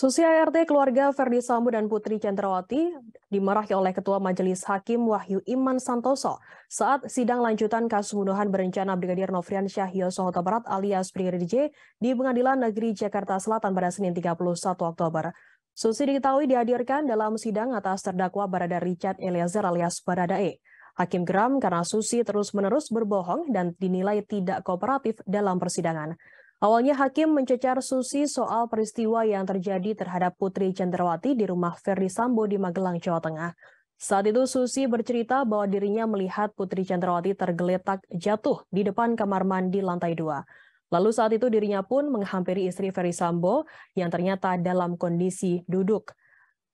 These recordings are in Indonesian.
Susi ART keluarga Ferdi Sambo dan Putri Cendrawati dimarahi oleh Ketua Majelis Hakim Wahyu Iman Santoso saat sidang lanjutan kasus pembunuhan berencana Brigadir Nofrian Syah Huta Barat alias Brigadir J di Pengadilan Negeri Jakarta Selatan pada Senin 31 Oktober. Susi diketahui dihadirkan dalam sidang atas terdakwa Barada Richard Eliezer alias Baradae. Hakim geram karena Susi terus-menerus berbohong dan dinilai tidak kooperatif dalam persidangan. Awalnya hakim mencecar Susi soal peristiwa yang terjadi terhadap Putri Cendrawati di rumah Ferdi Sambo di Magelang, Jawa Tengah. Saat itu Susi bercerita bahwa dirinya melihat Putri Cendrawati tergeletak jatuh di depan kamar mandi lantai dua. Lalu saat itu dirinya pun menghampiri istri Ferry Sambo yang ternyata dalam kondisi duduk.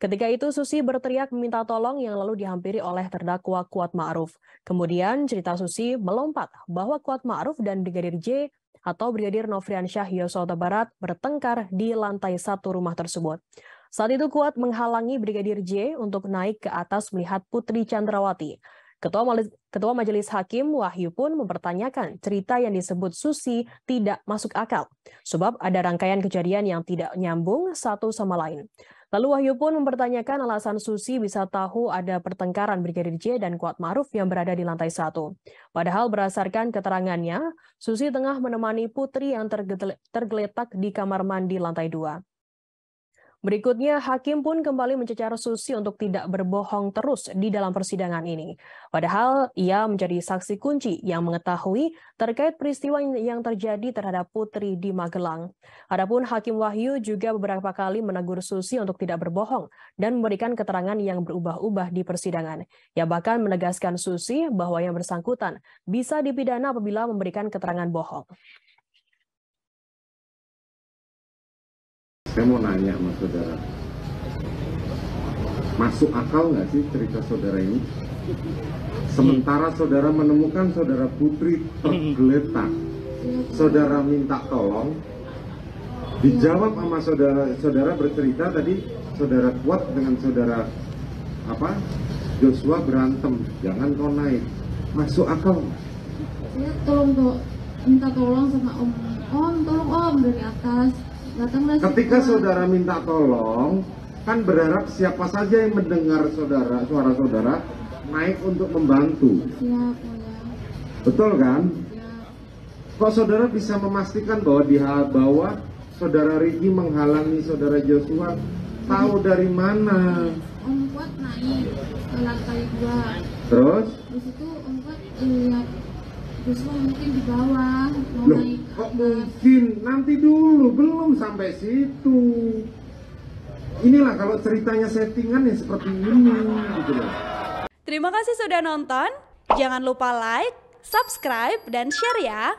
Ketika itu Susi berteriak meminta tolong yang lalu dihampiri oleh terdakwa Kuat Ma'ruf. Kemudian cerita Susi melompat bahwa Kuat Ma'ruf dan Brigadir J atau Brigadir Novriansyah Yosua Barat bertengkar di lantai satu rumah tersebut. Saat itu Kuat menghalangi Brigadir J untuk naik ke atas melihat Putri Chandrawati. Ketua, Ketua Majelis Hakim Wahyu pun mempertanyakan cerita yang disebut Susi tidak masuk akal, sebab ada rangkaian kejadian yang tidak nyambung satu sama lain. Lalu Wahyu pun mempertanyakan alasan Susi bisa tahu ada pertengkaran Brigadir J dan Kuat Maruf yang berada di lantai satu. Padahal berdasarkan keterangannya, Susi tengah menemani Putri yang tergeletak di kamar mandi lantai dua. Berikutnya, hakim pun kembali mencecar Susi untuk tidak berbohong terus di dalam persidangan ini. Padahal ia menjadi saksi kunci yang mengetahui terkait peristiwa yang terjadi terhadap Putri di Magelang. Adapun Hakim Wahyu juga beberapa kali menegur Susi untuk tidak berbohong dan memberikan keterangan yang berubah-ubah di persidangan. Ia bahkan menegaskan Susi bahwa yang bersangkutan bisa dipidana apabila memberikan keterangan bohong. Saya mau nanya sama saudara, masuk akal nggak sih cerita saudara ini? Sementara saudara menemukan saudara putri tergeletak, saudara minta tolong, dijawab sama saudara saudara bercerita tadi saudara kuat dengan saudara apa Joshua berantem jangan kau naik masuk akal saya tolong minta tolong sama om om tolong om dari atas Ketika saudara minta tolong, kan berharap siapa saja yang mendengar saudara suara saudara naik untuk membantu. Betul kan? Kok saudara bisa memastikan bahwa di bawah saudara Riki menghalangi saudara Joshua? Tahu iya. dari mana? Om Kuat naik ke lantai dua. Terus? Terus itu Om Kuat lihat Joshua mungkin di bawah mau naik kok mungkin nanti dulu belum sampai situ inilah kalau ceritanya settingan yang seperti ini gitu loh terima kasih sudah nonton jangan lupa like subscribe dan share ya